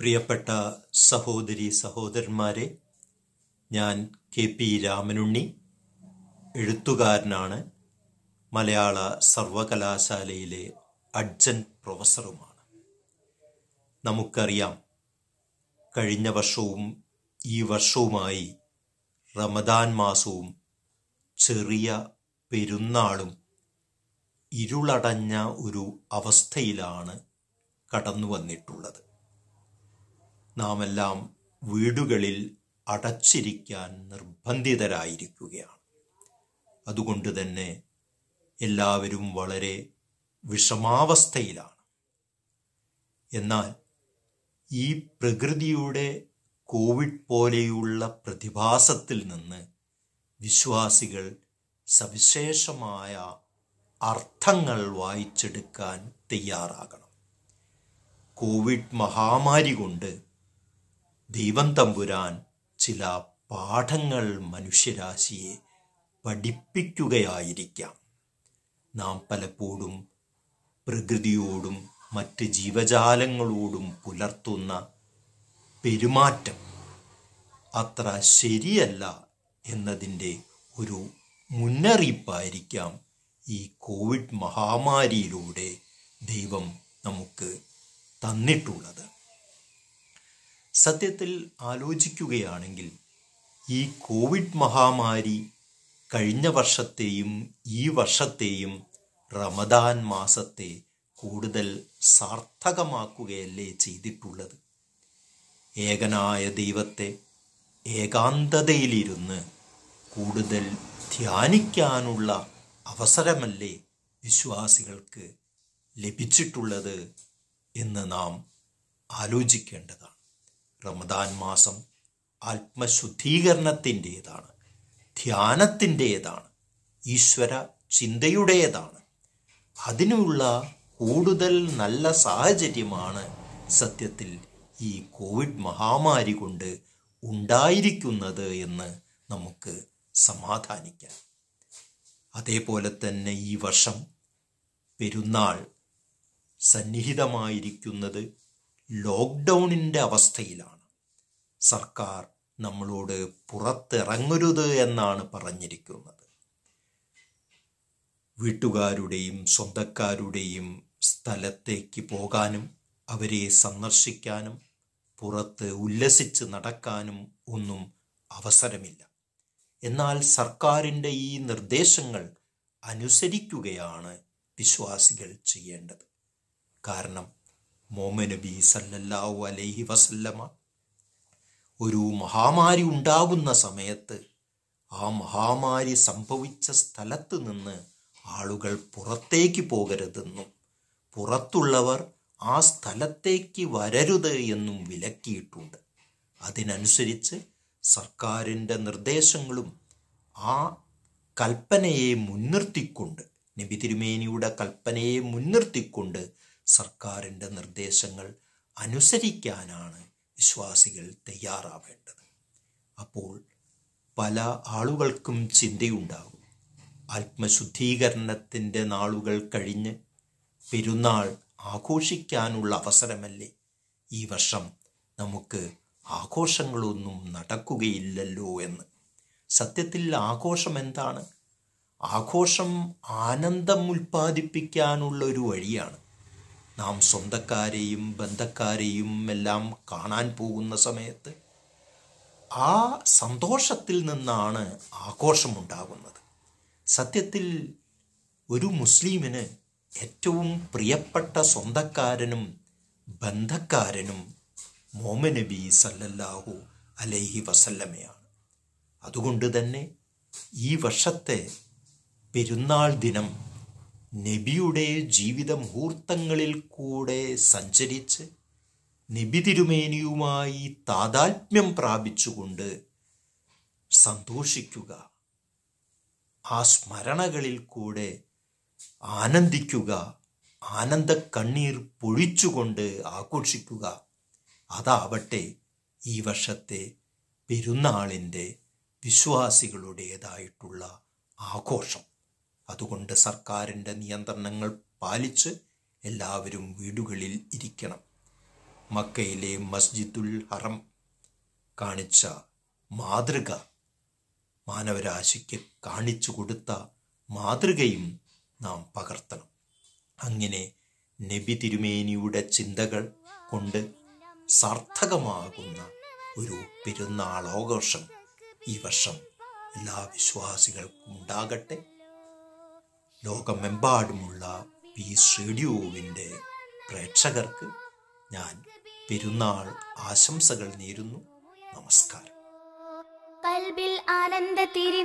പ്രിയപ്പെട്ട സഹോദരി സഹോദരന്മാരെ ഞാൻ കെ പി രാമനുണ്ണി എഴുത്തുകാരനാണ് മലയാള സർവകലാശാലയിലെ അഡ്ജൻ പ്രൊഫസറുമാണ് നമുക്കറിയാം കഴിഞ്ഞ വർഷവും ഈ വർഷവുമായി റമദാൻ മാസവും ചെറിയ പെരുന്നാളും ഇരുളടഞ്ഞ ഒരു അവസ്ഥയിലാണ് കടന്നു വന്നിട്ടുള്ളത് നാം എല്ലാം വീടുകളിൽ അടച്ചിരിക്കാൻ നിർബന്ധിതരായിരിക്കുകയാണ് അതുകൊണ്ട് തന്നെ എല്ലാവരും വളരെ വിഷമാവസ്ഥയിലാണ് എന്നാൽ ഈ പ്രകൃതിയുടെ കോവിഡ് പോലെയുള്ള പ്രതിഭാസത്തിൽ നിന്ന് വിശ്വാസികൾ സവിശേഷമായ അർത്ഥങ്ങൾ വായിച്ചെടുക്കാൻ തയ്യാറാകണം കോവിഡ് മഹാമാരി കൊണ്ട് ദൈവം തമ്പുരാൻ ചില പാഠങ്ങൾ മനുഷ്യരാശിയെ പഠിപ്പിക്കുകയായിരിക്കാം നാം പലപ്പോഴും പ്രകൃതിയോടും മറ്റ് ജീവജാലങ്ങളോടും പുലർത്തുന്ന പെരുമാറ്റം അത്ര ശരിയല്ല എന്നതിൻ്റെ ഒരു മുന്നറിയിപ്പായിരിക്കാം ഈ കോവിഡ് മഹാമാരിയിലൂടെ ദൈവം നമുക്ക് തന്നിട്ടുള്ളത് സത്യത്തിൽ ആലോചിക്കുകയാണെങ്കിൽ ഈ കോവിഡ് മഹാമാരി കഴിഞ്ഞ വർഷത്തെയും ഈ വർഷത്തെയും റമദാൻ മാസത്തെ കൂടുതൽ സാർത്ഥകമാക്കുകയല്ലേ ചെയ്തിട്ടുള്ളത് ഏകനായ ദൈവത്തെ ഏകാന്തതയിലിരുന്ന് കൂടുതൽ ധ്യാനിക്കാനുള്ള അവസരമല്ലേ വിശ്വാസികൾക്ക് ലഭിച്ചിട്ടുള്ളത് എന്ന് നാം ആലോചിക്കേണ്ടതാണ് റമദാൻ മാസം ആത്മശുദ്ധീകരണത്തിൻ്റേതാണ് ധ്യാനത്തിൻ്റേതാണ് ഈശ്വര ചിന്തയുടേതാണ് അതിനുള്ള കൂടുതൽ നല്ല സാഹചര്യമാണ് സത്യത്തിൽ ഈ കോവിഡ് മഹാമാരി കൊണ്ട് ഉണ്ടായിരിക്കുന്നത് എന്ന് നമുക്ക് സമാധാനിക്കാം അതേപോലെ തന്നെ ഈ വർഷം പെരുന്നാൾ സന്നിഹിതമായിരിക്കുന്നത് ലോക്ക്ഡൗണിൻ്റെ അവസ്ഥയിലാണ് സർക്കാർ നമ്മളോട് പുറത്തിറങ്ങരുത് എന്നാണ് പറഞ്ഞിരിക്കുന്നത് വീട്ടുകാരുടെയും സ്വന്തക്കാരുടെയും സ്ഥലത്തേക്ക് പോകാനും അവരെ സന്ദർശിക്കാനും പുറത്ത് ഉല്ലസിച്ച് നടക്കാനും ഒന്നും അവസരമില്ല എന്നാൽ സർക്കാരിൻ്റെ ഈ നിർദ്ദേശങ്ങൾ അനുസരിക്കുകയാണ് വിശ്വാസികൾ ചെയ്യേണ്ടത് കാരണം മോമനബി സല്ലല്ലാഹു അലൈഹി വസല്ലമ ഒരു മഹാമാരി ഉണ്ടാകുന്ന സമയത്ത് ആ മഹാമാരി സംഭവിച്ച സ്ഥലത്ത് നിന്ന് ആളുകൾ പുറത്തേക്ക് പോകരുതെന്നും പുറത്തുള്ളവർ ആ സ്ഥലത്തേക്ക് വരരുത് എന്നും വിലക്കിയിട്ടുണ്ട് അതിനനുസരിച്ച് സർക്കാരിൻ്റെ നിർദ്ദേശങ്ങളും ആ കൽപ്പനയെ മുൻനിർത്തിക്കൊണ്ട് നബി തിരുമേനിയുടെ കൽപ്പനയെ മുൻനിർത്തിക്കൊണ്ട് സർക്കാരിൻ്റെ നിർദ്ദേശങ്ങൾ അനുസരിക്കാനാണ് വിശ്വാസികൾ തയ്യാറാവേണ്ടത് അപ്പോൾ പല ആളുകൾക്കും ചിന്തയുണ്ടാകും ആത്മശുദ്ധീകരണത്തിൻ്റെ നാളുകൾ കഴിഞ്ഞ് പെരുന്നാൾ ആഘോഷിക്കാനുള്ള അവസരമല്ലേ ഈ വർഷം നമുക്ക് ആഘോഷങ്ങളൊന്നും നടക്കുകയില്ലല്ലോ എന്ന് സത്യത്തിൽ ആഘോഷം എന്താണ് ആഘോഷം ആനന്ദം ഉൽപ്പാദിപ്പിക്കാനുള്ള ഒരു വഴിയാണ് നാം സ്വന്തക്കാരെയും ബന്ധക്കാരെയും എല്ലാം കാണാൻ പോകുന്ന സമയത്ത് ആ സന്തോഷത്തിൽ നിന്നാണ് ആഘോഷമുണ്ടാകുന്നത് സത്യത്തിൽ ഒരു മുസ്ലിമിന് ഏറ്റവും പ്രിയപ്പെട്ട സ്വന്തക്കാരനും ബന്ധക്കാരനും മോമ നബി സല്ലല്ലാഹു അലൈഹി വസല്ലമയാണ് അതുകൊണ്ട് തന്നെ ഈ വർഷത്തെ പെരുന്നാൾ ദിനം നബിയുടെ ജീവിത മുഹൂർത്തങ്ങളിൽ കൂടെ സഞ്ചരിച്ച് നബി തിരുമേനിയുമായി താതാത്മ്യം പ്രാപിച്ചുകൊണ്ട് സന്തോഷിക്കുക ആ സ്മരണകളിൽ കൂടെ ആനന്ദിക്കുക ആനന്ദ കണ്ണീർ പൊഴിച്ചുകൊണ്ട് ആഘോഷിക്കുക അതാവട്ടെ ഈ വർഷത്തെ പെരുന്നാളിൻ്റെ വിശ്വാസികളുടേതായിട്ടുള്ള ആഘോഷം അതുകൊണ്ട് സർക്കാരിൻ്റെ നിയന്ത്രണങ്ങൾ പാലിച്ച് എല്ലാവരും വീടുകളിൽ ഇരിക്കണം മക്കയിലെ മസ്ജിദുൽ ഹറം കാണിച്ച മാതൃക മാനവരാശിക്ക് കാണിച്ചു കൊടുത്ത മാതൃകയും നാം പകർത്തണം അങ്ങനെ നബി തിരുമേനിയുടെ ചിന്തകൾ കൊണ്ട് സാർത്ഥകമാകുന്ന ഒരു പെരുന്നാളാഘോഷം ഈ വർഷം എല്ലാ വിശ്വാസികൾക്കും ഉണ്ടാകട്ടെ ലോകമെമ്പാടുമുള്ള പി റേഡിയോവിൻ്റെ പ്രേക്ഷകർക്ക് ഞാൻ പെരുന്നാൾ ആശംസകൾ നേരുന്നു നമസ്കാരം കൽബിൽ ആനന്ദ തിരുനാളം